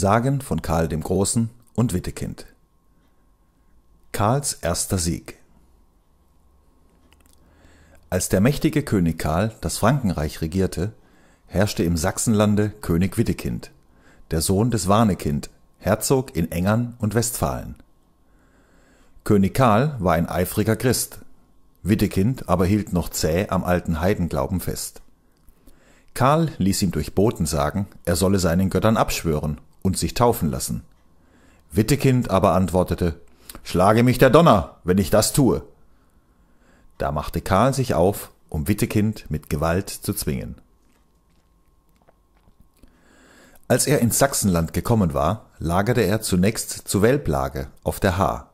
Sagen von Karl dem Großen und Wittekind. Karls erster Sieg. Als der mächtige König Karl das Frankenreich regierte, herrschte im Sachsenlande König Wittekind, der Sohn des Warnekind, Herzog in Engern und Westfalen. König Karl war ein eifriger Christ, Wittekind aber hielt noch zäh am alten Heidenglauben fest. Karl ließ ihm durch Boten sagen, er solle seinen Göttern abschwören und sich taufen lassen. Wittekind aber antwortete, Schlage mich der Donner, wenn ich das tue. Da machte Karl sich auf, um Wittekind mit Gewalt zu zwingen. Als er ins Sachsenland gekommen war, lagerte er zunächst zu Welblage auf der Haar.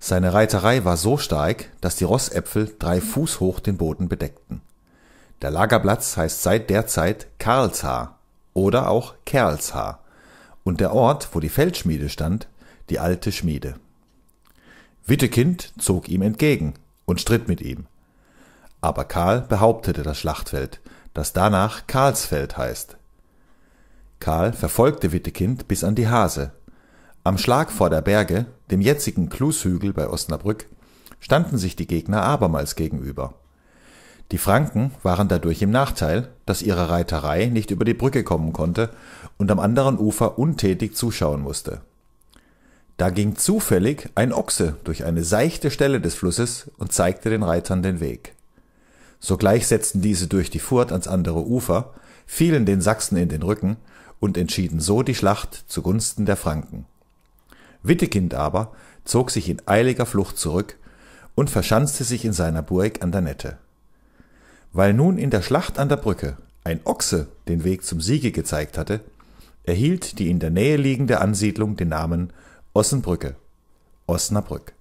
Seine Reiterei war so stark, dass die Rossäpfel drei Fuß hoch den Boden bedeckten. Der Lagerplatz heißt seit der Zeit Karlshaar oder auch Kerlshaar und der Ort, wo die Feldschmiede stand, die alte Schmiede. Wittekind zog ihm entgegen und stritt mit ihm. Aber Karl behauptete das Schlachtfeld, das danach Karlsfeld heißt. Karl verfolgte Wittekind bis an die Hase. Am Schlag vor der Berge, dem jetzigen Klushügel bei Osnabrück, standen sich die Gegner abermals gegenüber. Die Franken waren dadurch im Nachteil, dass ihre Reiterei nicht über die Brücke kommen konnte und am anderen Ufer untätig zuschauen musste. Da ging zufällig ein Ochse durch eine seichte Stelle des Flusses und zeigte den Reitern den Weg. Sogleich setzten diese durch die Furt ans andere Ufer, fielen den Sachsen in den Rücken und entschieden so die Schlacht zugunsten der Franken. Wittekind aber zog sich in eiliger Flucht zurück und verschanzte sich in seiner Burg an der Nette. Weil nun in der Schlacht an der Brücke ein Ochse den Weg zum Siege gezeigt hatte, erhielt die in der Nähe liegende Ansiedlung den Namen Ossenbrücke (Osnabrück).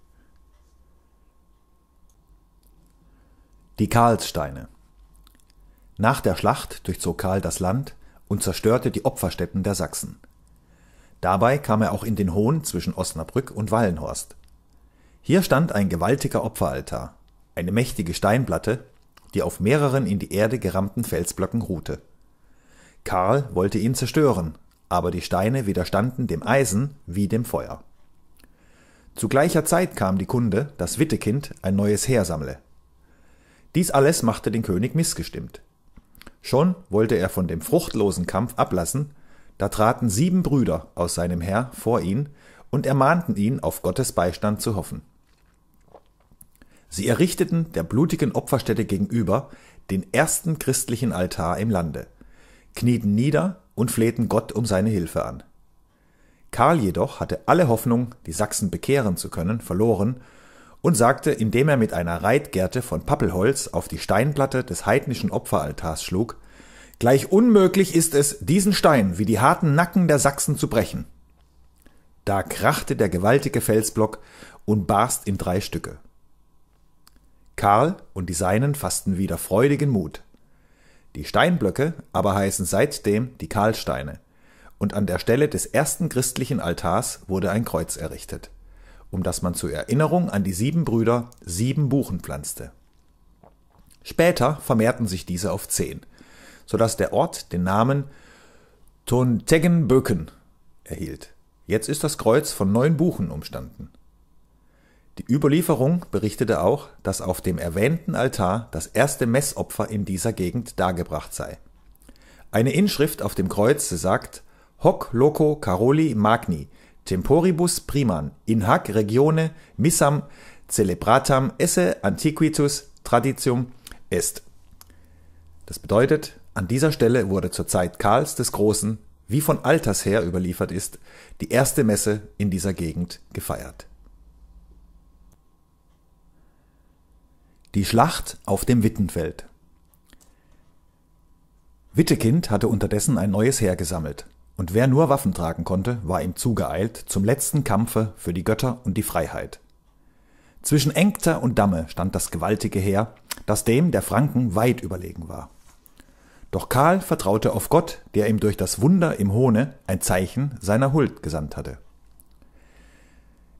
Die Karlssteine Nach der Schlacht durchzog Karl das Land und zerstörte die Opferstätten der Sachsen. Dabei kam er auch in den Hohn zwischen Osnabrück und Wallenhorst. Hier stand ein gewaltiger Opferaltar, eine mächtige Steinplatte die auf mehreren in die Erde gerammten Felsblöcken ruhte. Karl wollte ihn zerstören, aber die Steine widerstanden dem Eisen wie dem Feuer. Zu gleicher Zeit kam die Kunde, dass Wittekind ein neues Heer sammle. Dies alles machte den König missgestimmt. Schon wollte er von dem fruchtlosen Kampf ablassen, da traten sieben Brüder aus seinem Heer vor ihn und ermahnten ihn, auf Gottes Beistand zu hoffen. Sie errichteten der blutigen Opferstätte gegenüber den ersten christlichen Altar im Lande, knieten nieder und flehten Gott um seine Hilfe an. Karl jedoch hatte alle Hoffnung, die Sachsen bekehren zu können, verloren und sagte, indem er mit einer Reitgerte von Pappelholz auf die Steinplatte des heidnischen Opferaltars schlug, Gleich unmöglich ist es, diesen Stein wie die harten Nacken der Sachsen zu brechen. Da krachte der gewaltige Felsblock und barst in drei Stücke. Karl und die Seinen fassten wieder freudigen Mut. Die Steinblöcke aber heißen seitdem die Karlsteine, und an der Stelle des ersten christlichen Altars wurde ein Kreuz errichtet, um das man zur Erinnerung an die sieben Brüder sieben Buchen pflanzte. Später vermehrten sich diese auf zehn, so dass der Ort den Namen Tonteggenböcken erhielt. Jetzt ist das Kreuz von neun Buchen umstanden. Die Überlieferung berichtete auch, dass auf dem erwähnten Altar das erste Messopfer in dieser Gegend dargebracht sei. Eine Inschrift auf dem Kreuz sagt Hoc loco Caroli magni, temporibus priman, in hac regione missam celebratam esse antiquitus traditium est. Das bedeutet, an dieser Stelle wurde zur Zeit Karls des Großen, wie von alters her überliefert ist, die erste Messe in dieser Gegend gefeiert. Die Schlacht auf dem Wittenfeld. Wittekind hatte unterdessen ein neues Heer gesammelt, und wer nur Waffen tragen konnte, war ihm zugeeilt zum letzten Kampfe für die Götter und die Freiheit. Zwischen Engter und Damme stand das gewaltige Heer, das dem der Franken weit überlegen war. Doch Karl vertraute auf Gott, der ihm durch das Wunder im Hohne ein Zeichen seiner Huld gesandt hatte.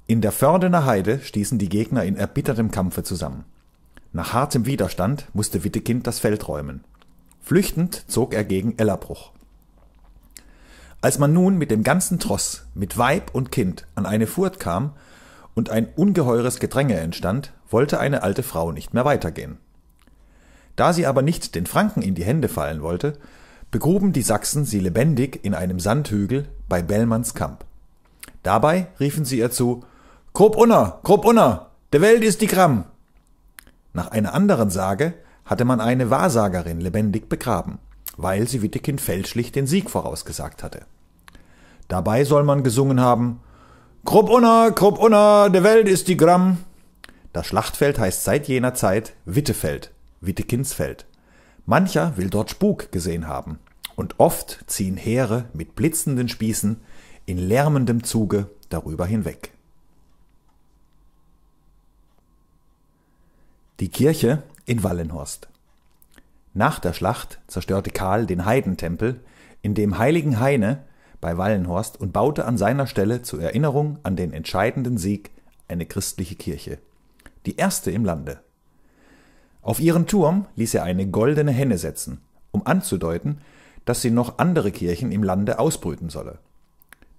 In der Fördener Heide stießen die Gegner in erbittertem Kampfe zusammen. Nach hartem Widerstand musste Wittekind das Feld räumen. Flüchtend zog er gegen Ellerbruch. Als man nun mit dem ganzen Tross, mit Weib und Kind, an eine Furt kam und ein ungeheures Gedränge entstand, wollte eine alte Frau nicht mehr weitergehen. Da sie aber nicht den Franken in die Hände fallen wollte, begruben die Sachsen sie lebendig in einem Sandhügel bei Bellmanns Kamp. Dabei riefen sie ihr zu, Grob unner, grob unner, der Welt ist die Gramm, nach einer anderen Sage hatte man eine Wahrsagerin lebendig begraben, weil sie Wittekind fälschlich den Sieg vorausgesagt hatte. Dabei soll man gesungen haben, Krupp unna, Krupp unna, der Welt ist die Gramm. Das Schlachtfeld heißt seit jener Zeit Wittefeld, Wittekindsfeld. Mancher will dort Spuk gesehen haben, und oft ziehen Heere mit blitzenden Spießen in lärmendem Zuge darüber hinweg. Die Kirche in Wallenhorst. Nach der Schlacht zerstörte Karl den Heidentempel in dem heiligen Heine bei Wallenhorst und baute an seiner Stelle zur Erinnerung an den entscheidenden Sieg eine christliche Kirche, die erste im Lande. Auf ihren Turm ließ er eine goldene Henne setzen, um anzudeuten, dass sie noch andere Kirchen im Lande ausbrüten solle.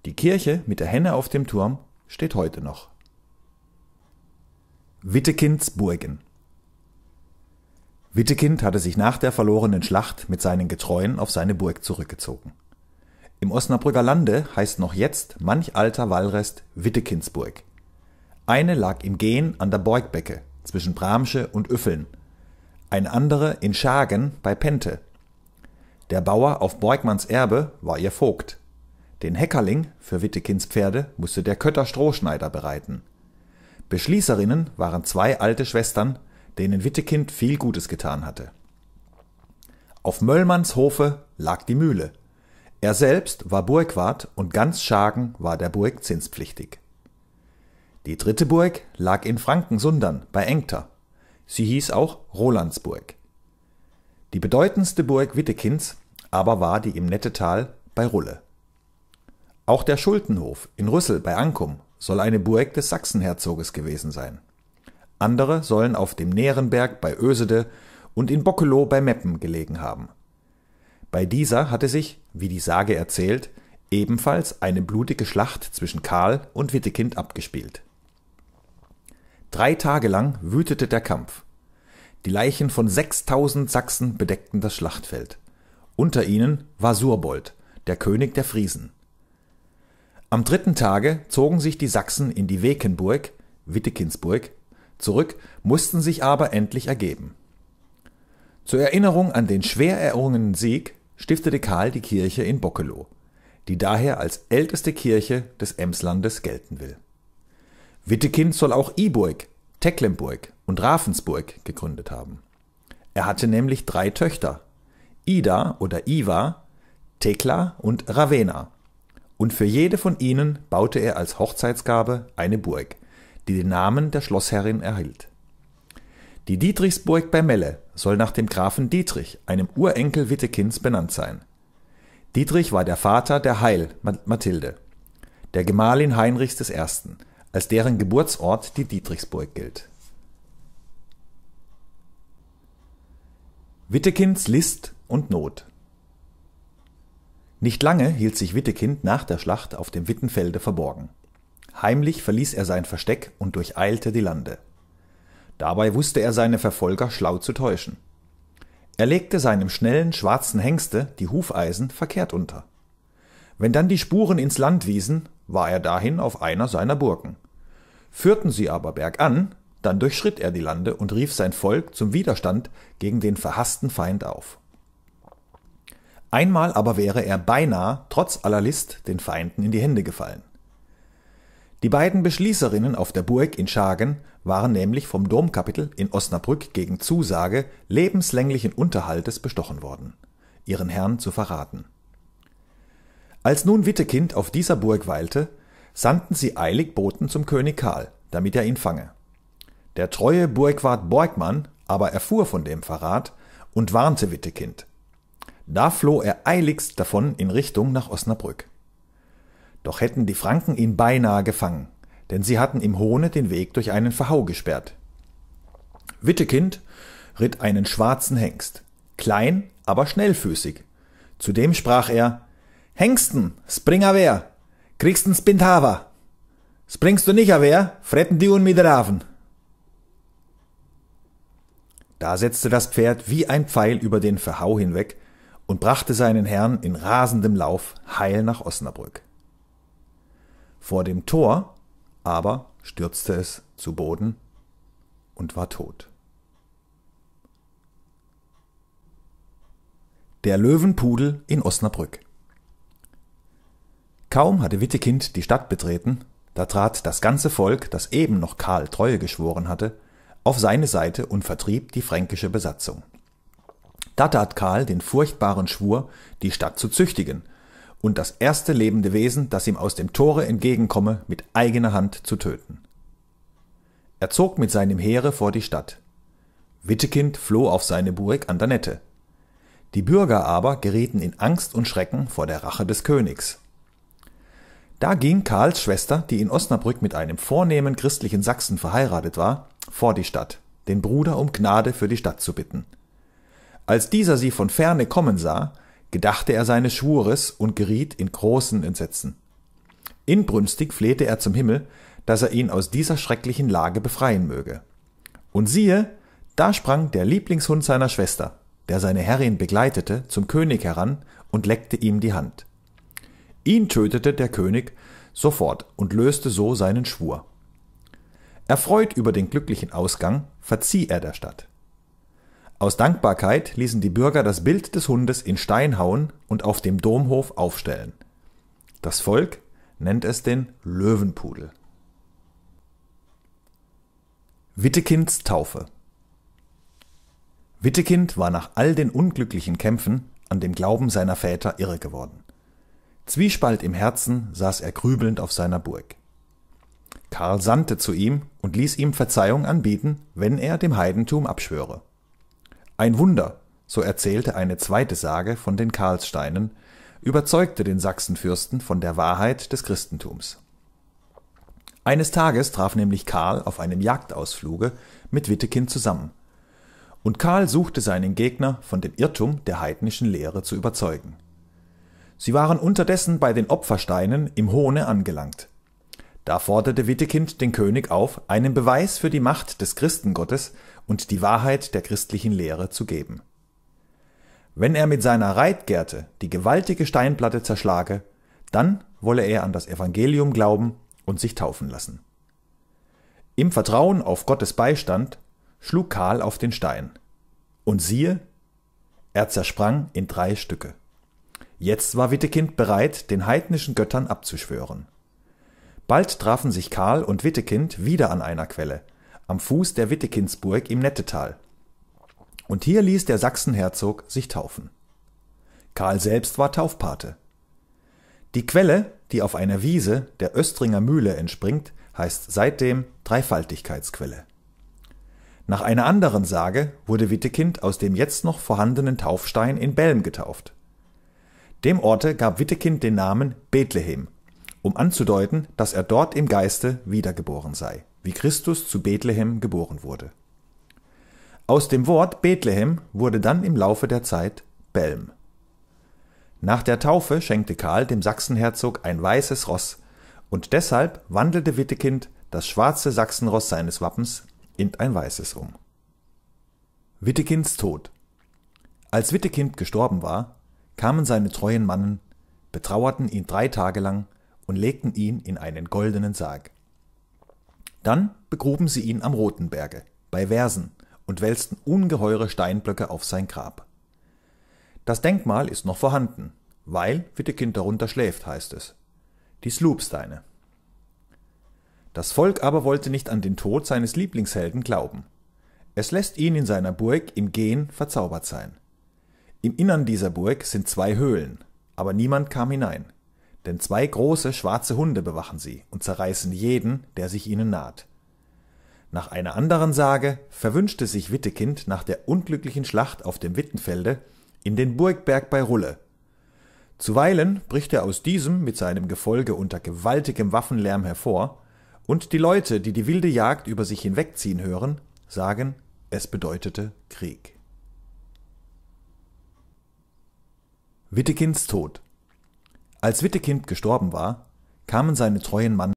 Die Kirche mit der Henne auf dem Turm steht heute noch. Wittekinds Burgen Wittekind hatte sich nach der verlorenen Schlacht mit seinen Getreuen auf seine Burg zurückgezogen. Im Osnabrücker Lande heißt noch jetzt manch alter Wallrest Wittekindsburg. Eine lag im Gehen an der Borgbecke zwischen Bramsche und Üffeln, eine andere in Schagen bei Pente. Der Bauer auf Borgmanns Erbe war ihr Vogt. Den Heckerling für Wittekinds Pferde musste der Kötter Strohschneider bereiten. Beschließerinnen waren zwei alte Schwestern, denen Wittekind viel Gutes getan hatte. Auf Möllmanns Hofe lag die Mühle. Er selbst war Burgwart und ganz Schagen war der Burg zinspflichtig. Die dritte Burg lag in Frankensundern bei Engter. Sie hieß auch Rolandsburg. Die bedeutendste Burg Wittekinds aber war die im Nettetal bei Rulle. Auch der Schultenhof in Rüssel bei Ankum soll eine Burg des Sachsenherzoges gewesen sein. Andere sollen auf dem Nährenberg bei Ösede und in Bockelow bei Meppen gelegen haben. Bei dieser hatte sich, wie die Sage erzählt, ebenfalls eine blutige Schlacht zwischen Karl und Wittekind abgespielt. Drei Tage lang wütete der Kampf. Die Leichen von 6000 Sachsen bedeckten das Schlachtfeld. Unter ihnen war Surbold, der König der Friesen. Am dritten Tage zogen sich die Sachsen in die Wekenburg, Wittekindsburg, zurück, mussten sich aber endlich ergeben. Zur Erinnerung an den schwer errungenen Sieg stiftete Karl die Kirche in Bockelow, die daher als älteste Kirche des Emslandes gelten will. Wittekind soll auch Iburg, Tecklenburg und Ravensburg gegründet haben. Er hatte nämlich drei Töchter, Ida oder Iva, Thekla und Ravenna, und für jede von ihnen baute er als Hochzeitsgabe eine Burg die den Namen der Schlossherrin erhielt. Die Dietrichsburg bei Melle soll nach dem Grafen Dietrich, einem Urenkel Wittekinds, benannt sein. Dietrich war der Vater der Heil Mathilde, der Gemahlin Heinrichs I., als deren Geburtsort die Dietrichsburg gilt. Wittekinds List und Not Nicht lange hielt sich Wittekind nach der Schlacht auf dem Wittenfelde verborgen. Heimlich verließ er sein Versteck und durcheilte die Lande. Dabei wusste er seine Verfolger schlau zu täuschen. Er legte seinem schnellen schwarzen Hengste die Hufeisen verkehrt unter. Wenn dann die Spuren ins Land wiesen, war er dahin auf einer seiner Burgen. Führten sie aber bergan, dann durchschritt er die Lande und rief sein Volk zum Widerstand gegen den verhassten Feind auf. Einmal aber wäre er beinahe, trotz aller List, den Feinden in die Hände gefallen. Die beiden Beschließerinnen auf der Burg in Schagen waren nämlich vom Domkapitel in Osnabrück gegen Zusage lebenslänglichen Unterhaltes bestochen worden, ihren Herrn zu verraten. Als nun Wittekind auf dieser Burg weilte, sandten sie eilig Boten zum König Karl, damit er ihn fange. Der treue Burgwart Borgmann aber erfuhr von dem Verrat und warnte Wittekind. Da floh er eiligst davon in Richtung nach Osnabrück. Doch hätten die Franken ihn beinahe gefangen, denn sie hatten im Hohne den Weg durch einen Verhau gesperrt. Wittekind ritt einen schwarzen Hengst, klein, aber schnellfüßig. Zudem sprach er, Hengsten, springer wer, kriegsten Spintava. Springst du nicht wer, fretten die un Raven. Da setzte das Pferd wie ein Pfeil über den Verhau hinweg und brachte seinen Herrn in rasendem Lauf heil nach Osnabrück vor dem Tor, aber stürzte es zu Boden und war tot. Der Löwenpudel in Osnabrück. Kaum hatte Wittekind die Stadt betreten, da trat das ganze Volk, das eben noch Karl Treue geschworen hatte, auf seine Seite und vertrieb die fränkische Besatzung. Da tat Karl den furchtbaren Schwur, die Stadt zu züchtigen, und das erste lebende Wesen, das ihm aus dem Tore entgegenkomme, mit eigener Hand zu töten. Er zog mit seinem Heere vor die Stadt. Wittekind floh auf seine Burg an der Nette. Die Bürger aber gerieten in Angst und Schrecken vor der Rache des Königs. Da ging Karls Schwester, die in Osnabrück mit einem vornehmen christlichen Sachsen verheiratet war, vor die Stadt, den Bruder um Gnade für die Stadt zu bitten. Als dieser sie von ferne kommen sah, gedachte er seines Schwures und geriet in großen Entsetzen. Inbrünstig flehte er zum Himmel, dass er ihn aus dieser schrecklichen Lage befreien möge. Und siehe, da sprang der Lieblingshund seiner Schwester, der seine Herrin begleitete, zum König heran und leckte ihm die Hand. Ihn tötete der König sofort und löste so seinen Schwur. Erfreut über den glücklichen Ausgang verzieh er der Stadt. Aus Dankbarkeit ließen die Bürger das Bild des Hundes in Stein hauen und auf dem Domhof aufstellen. Das Volk nennt es den Löwenpudel. Wittekinds Taufe Wittekind war nach all den unglücklichen Kämpfen an dem Glauben seiner Väter irre geworden. Zwiespalt im Herzen saß er grübelnd auf seiner Burg. Karl sandte zu ihm und ließ ihm Verzeihung anbieten, wenn er dem Heidentum abschwöre. Ein Wunder, so erzählte eine zweite Sage von den Karlssteinen, überzeugte den Sachsenfürsten von der Wahrheit des Christentums. Eines Tages traf nämlich Karl auf einem Jagdausfluge mit Wittekind zusammen. Und Karl suchte seinen Gegner von dem Irrtum der heidnischen Lehre zu überzeugen. Sie waren unterdessen bei den Opfersteinen im Hohne angelangt. Da forderte Wittekind den König auf, einen Beweis für die Macht des Christengottes und die Wahrheit der christlichen Lehre zu geben. Wenn er mit seiner Reitgerte die gewaltige Steinplatte zerschlage, dann wolle er an das Evangelium glauben und sich taufen lassen. Im Vertrauen auf Gottes Beistand schlug Karl auf den Stein. Und siehe, er zersprang in drei Stücke. Jetzt war Wittekind bereit, den heidnischen Göttern abzuschwören. Bald trafen sich Karl und Wittekind wieder an einer Quelle, am Fuß der Wittekindsburg im Nettetal. Und hier ließ der Sachsenherzog sich taufen. Karl selbst war Taufpate. Die Quelle, die auf einer Wiese der Östringer Mühle entspringt, heißt seitdem Dreifaltigkeitsquelle. Nach einer anderen Sage wurde Wittekind aus dem jetzt noch vorhandenen Taufstein in Belm getauft. Dem Orte gab Wittekind den Namen Bethlehem, um anzudeuten, dass er dort im Geiste wiedergeboren sei wie Christus zu Bethlehem geboren wurde. Aus dem Wort Bethlehem wurde dann im Laufe der Zeit Belm. Nach der Taufe schenkte Karl dem Sachsenherzog ein weißes Ross und deshalb wandelte Wittekind das schwarze Sachsenross seines Wappens in ein weißes um. Wittekinds Tod Als Wittekind gestorben war, kamen seine treuen Mannen, betrauerten ihn drei Tage lang und legten ihn in einen goldenen Sarg. Dann begruben sie ihn am Rotenberge bei Versen und wälzten ungeheure Steinblöcke auf sein Grab. Das Denkmal ist noch vorhanden, weil Wittekind darunter schläft, heißt es. Die Sloopsteine. Das Volk aber wollte nicht an den Tod seines Lieblingshelden glauben. Es lässt ihn in seiner Burg im Gehen verzaubert sein. Im Innern dieser Burg sind zwei Höhlen, aber niemand kam hinein denn zwei große schwarze Hunde bewachen sie und zerreißen jeden, der sich ihnen naht. Nach einer anderen Sage verwünschte sich Wittekind nach der unglücklichen Schlacht auf dem Wittenfelde in den Burgberg bei Rulle. Zuweilen bricht er aus diesem mit seinem Gefolge unter gewaltigem Waffenlärm hervor, und die Leute, die die wilde Jagd über sich hinwegziehen hören, sagen, es bedeutete Krieg. Wittekinds Tod als Wittekind gestorben war, kamen seine treuen Mann